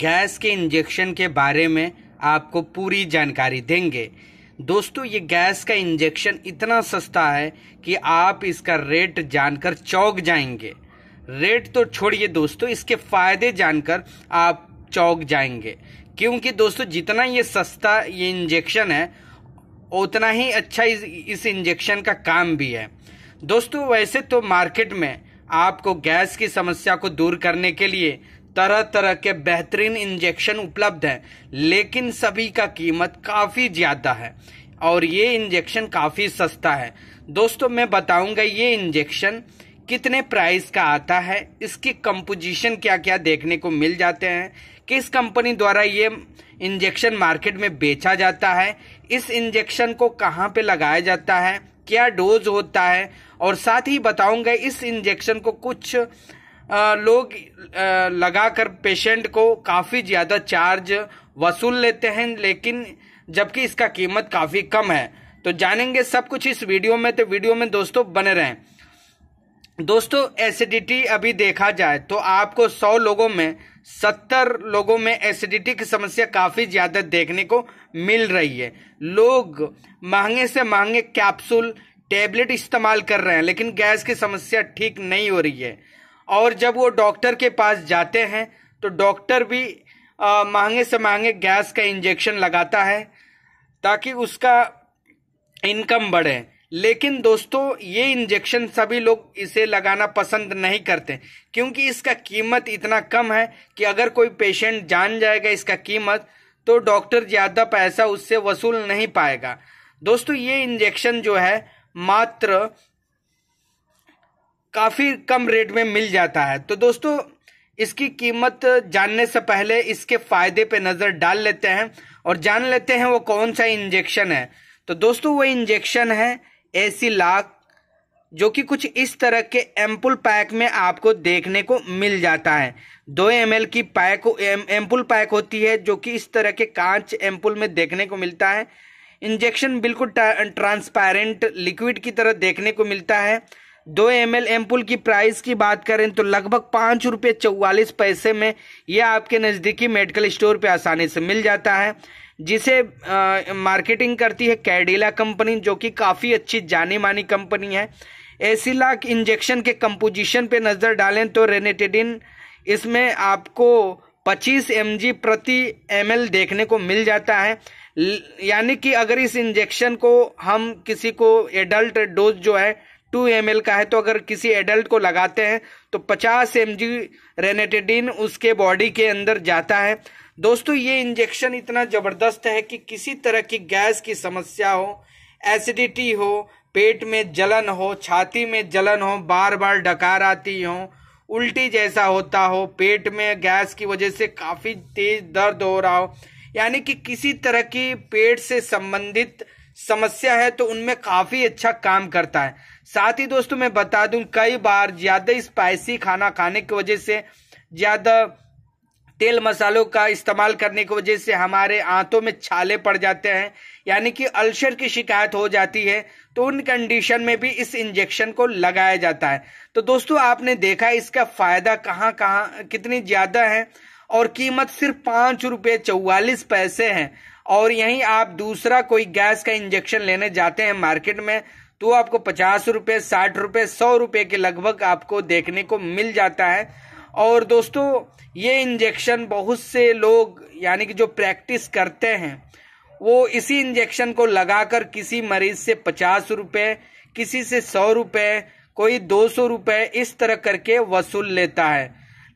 gas के injection के बारे में आपको पूरी जानकारी देंगे दोस्तों ये गैस का इंजेक्शन इतना सस्ता है कि आप इसका रेट जानकर चौक जाएंगे रेट तो छोड़िए दोस्तों इसके फायदे जानकर आप चौक जाएंगे क्योंकि दोस्तों जितना ये सस्ता ये इंजेक्शन है उतना ही अच्छा इस, इस इंजेक्शन का काम भी है दोस्तों वैसे तो मार्केट में आपको गैस की समस्या को दूर करने के लिए तरह तरह के बेहतरीन इंजेक्शन उपलब्ध हैं लेकिन सभी का कीमत काफ़ी ज़्यादा है और ये इंजेक्शन काफ़ी सस्ता है दोस्तों मैं बताऊंगा ये इंजेक्शन कितने प्राइस का आता है इसकी कंपोजिशन क्या क्या देखने को मिल जाते हैं किस कंपनी द्वारा ये इंजेक्शन मार्केट में बेचा जाता है इस इंजेक्शन को कहाँ पे लगाया जाता है क्या डोज होता है और साथ ही बताऊंगा इस इंजेक्शन को कुछ लोग लगाकर पेशेंट को काफ़ी ज़्यादा चार्ज वसूल लेते हैं लेकिन जबकि इसका कीमत काफ़ी कम है तो जानेंगे सब कुछ इस वीडियो में तो वीडियो में दोस्तों बने रहें दोस्तों एसिडिटी अभी देखा जाए तो आपको 100 लोगों में 70 लोगों में एसिडिटी की समस्या काफ़ी ज़्यादा देखने को मिल रही है लोग महंगे से महंगे कैप्सूल टेबलेट इस्तेमाल कर रहे हैं लेकिन गैस की समस्या ठीक नहीं हो रही है और जब वो डॉक्टर के पास जाते हैं तो डॉक्टर भी महंगे से महंगे गैस का इंजेक्शन लगाता है ताकि उसका इनकम बढ़े लेकिन दोस्तों ये इंजेक्शन सभी लोग इसे लगाना पसंद नहीं करते क्योंकि इसका कीमत इतना कम है कि अगर कोई पेशेंट जान जाएगा इसका कीमत तो डॉक्टर ज़्यादा पैसा उससे वसूल नहीं पाएगा दोस्तों ये इंजेक्शन जो है मात्र काफ़ी कम रेट में मिल जाता है तो दोस्तों इसकी कीमत जानने से पहले इसके फ़ायदे पे नज़र डाल लेते हैं और जान लेते हैं वो कौन सा इंजेक्शन है तो दोस्तों वो इंजेक्शन है एसी लाख जो कि कुछ इस तरह के एम्पुल पैक में आपको देखने को मिल जाता है दो एम की पैक एम्पुल पैक होती है जो कि इस तरह के कांच एम्पुल में देखने को मिलता है इंजेक्शन बिल्कुल ट्रांसपेरेंट लिक्विड की तरह देखने को मिलता है दो एम एल एम्पुल की प्राइस की बात करें तो लगभग पाँच रुपये चौवालीस पैसे में यह आपके नज़दीकी मेडिकल स्टोर पे आसानी से मिल जाता है जिसे आ, मार्केटिंग करती है कैडिला कंपनी जो कि काफ़ी अच्छी जानी मानी कंपनी है लाख इंजेक्शन के कंपोजिशन पे नज़र डालें तो रेनेटेडिन इसमें आपको 25 एम प्रति एम देखने को मिल जाता है यानी कि अगर इस इंजेक्शन को हम किसी को एडल्ट डोज जो है टू एम का है तो अगर किसी एडल्ट को लगाते हैं तो पचास एम जी उसके बॉडी के अंदर जाता है दोस्तों ये इंजेक्शन इतना ज़बरदस्त है कि किसी तरह की गैस की समस्या हो एसिडिटी हो पेट में जलन हो छाती में जलन हो बार बार डकार आती हो उल्टी जैसा होता हो पेट में गैस की वजह से काफ़ी तेज दर्द हो रहा हो यानी कि किसी तरह की पेट से संबंधित समस्या है तो उनमें काफ़ी अच्छा काम करता है साथ ही दोस्तों मैं बता दूं कई बार ज़्यादा स्पाइसी खाना खाने की वजह से ज़्यादा तेल मसालों का इस्तेमाल करने की वजह से हमारे आंतों में छाले पड़ जाते हैं यानी कि अल्सर की शिकायत हो जाती है तो उन कंडीशन में भी इस इंजेक्शन को लगाया जाता है तो दोस्तों आपने देखा इसका फायदा कहाँ कहाँ कितनी ज़्यादा है और कीमत सिर्फ पांच रुपये चौवालीस पैसे है और यहीं आप दूसरा कोई गैस का इंजेक्शन लेने जाते हैं मार्केट में तो आपको पचास रुपये साठ रुपये सौ रुपये के लगभग आपको देखने को मिल जाता है और दोस्तों ये इंजेक्शन बहुत से लोग यानी कि जो प्रैक्टिस करते हैं वो इसी इंजेक्शन को लगाकर किसी मरीज से पचास रुपये किसी से सौ रुपये कोई दो सौ रुपये इस तरह करके वसूल लेता है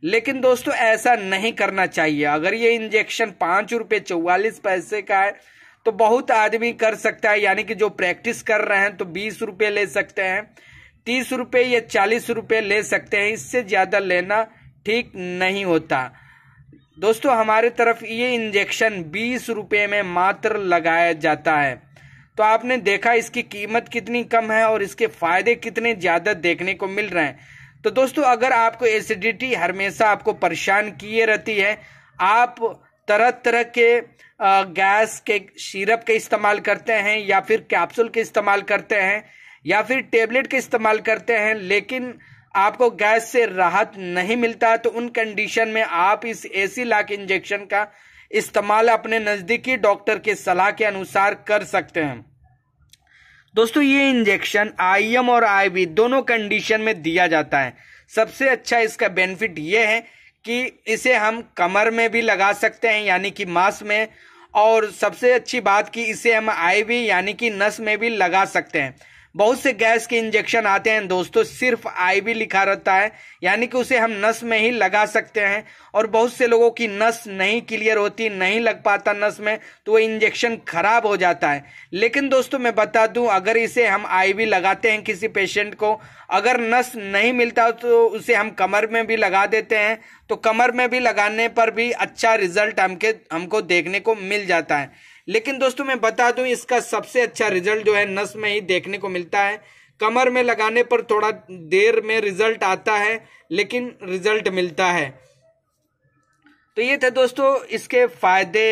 लेकिन दोस्तों ऐसा नहीं करना चाहिए अगर ये इंजेक्शन पाँच रुपये चौवालीस पैसे का है तो बहुत आदमी कर सकता है यानी कि जो प्रैक्टिस कर रहे हैं तो बीस रुपये ले सकते हैं तीस रुपये या चालीस रुपये ले सकते हैं इससे ज़्यादा लेना ठीक नहीं होता दोस्तों हमारे तरफ ये इंजेक्शन बीस रुपये में मात्र लगाया जाता है तो आपने देखा इसकी कीमत कितनी कम है और इसके फायदे कितने ज़्यादा देखने को मिल रहे हैं तो दोस्तों अगर आपको एसिडिटी हमेशा आपको परेशान किए रहती है आप तरह तरह के गैस के सिरप के इस्तेमाल करते हैं या फिर कैप्सूल के इस्तेमाल करते हैं या फिर टेबलेट के इस्तेमाल करते हैं लेकिन आपको गैस से राहत नहीं मिलता तो उन कंडीशन में आप इस एसी लाख इंजेक्शन का इस्तेमाल अपने नज़दीकी डॉक्टर के सलाह के अनुसार कर सकते हैं दोस्तों ये इंजेक्शन आईएम और आईवी दोनों कंडीशन में दिया जाता है सबसे अच्छा इसका बेनिफिट ये है कि इसे हम कमर में भी लगा सकते हैं यानी कि मांस में और सबसे अच्छी बात कि इसे हम आई भी यानी कि नस में भी लगा सकते हैं बहुत से गैस के इंजेक्शन आते हैं दोस्तों सिर्फ आईवी लिखा रहता है यानी कि उसे हम नस में ही लगा सकते हैं और बहुत से लोगों की नस नहीं क्लियर होती नहीं लग पाता नस में तो वो इंजेक्शन खराब हो जाता है लेकिन दोस्तों मैं बता दूं अगर इसे हम आईवी लगाते हैं किसी पेशेंट को अगर नस नहीं मिलता तो उसे हम कमर में भी लगा देते हैं तो कमर में भी लगाने पर भी अच्छा रिजल्ट हमके हमको देखने को मिल जाता है लेकिन दोस्तों मैं बता दूं इसका सबसे अच्छा रिजल्ट जो है नस में ही देखने को मिलता है कमर में लगाने पर थोड़ा देर में रिजल्ट आता है लेकिन रिजल्ट मिलता है तो ये थे दोस्तों इसके फायदे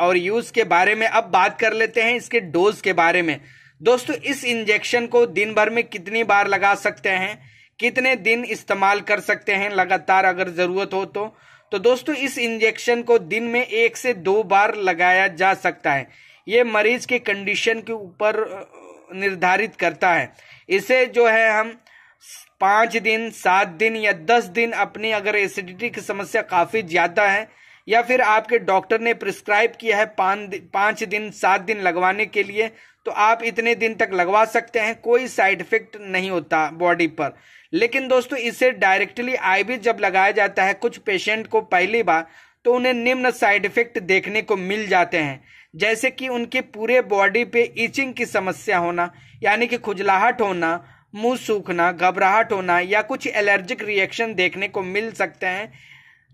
और यूज के बारे में अब बात कर लेते हैं इसके डोज के बारे में दोस्तों इस इंजेक्शन को दिन भर में कितनी बार लगा सकते हैं कितने दिन इस्तेमाल कर सकते हैं लगातार अगर ज़रूरत हो तो तो दोस्तों इस इंजेक्शन को दिन में एक से दो बार लगाया जा सकता है ये मरीज के कंडीशन के ऊपर निर्धारित करता है इसे जो है हम पाँच दिन सात दिन या दस दिन अपनी अगर एसिडिटी की समस्या काफ़ी ज़्यादा है या फिर आपके डॉक्टर ने प्रिस्क्राइब किया है पाँच दिन सात दिन लगवाने के लिए तो आप इतने दिन तक लगवा सकते हैं कोई साइड इफेक्ट नहीं होता बॉडी पर लेकिन दोस्तों इसे डायरेक्टली आईवी जब लगाया जाता है कुछ पेशेंट को पहली बार तो उन्हें निम्न साइड इफेक्ट देखने को मिल जाते हैं जैसे कि उनके पूरे बॉडी पे इचिंग की समस्या होना यानी कि खुजलाहट होना मुंह सूखना घबराहट होना या कुछ एलर्जिक रिएक्शन देखने को मिल सकते हैं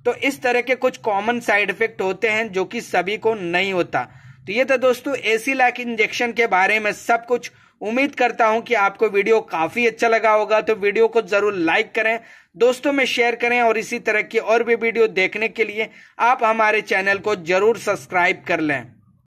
तो इस तरह के कुछ कॉमन साइड इफेक्ट होते हैं जो कि सभी को नहीं होता तो ये था दोस्तों एसी लैक इंजेक्शन के बारे में सब कुछ उम्मीद करता हूं कि आपको वीडियो काफी अच्छा लगा होगा तो वीडियो को जरूर लाइक करें दोस्तों में शेयर करें और इसी तरह की और भी वीडियो देखने के लिए आप हमारे चैनल को जरूर सब्सक्राइब कर लें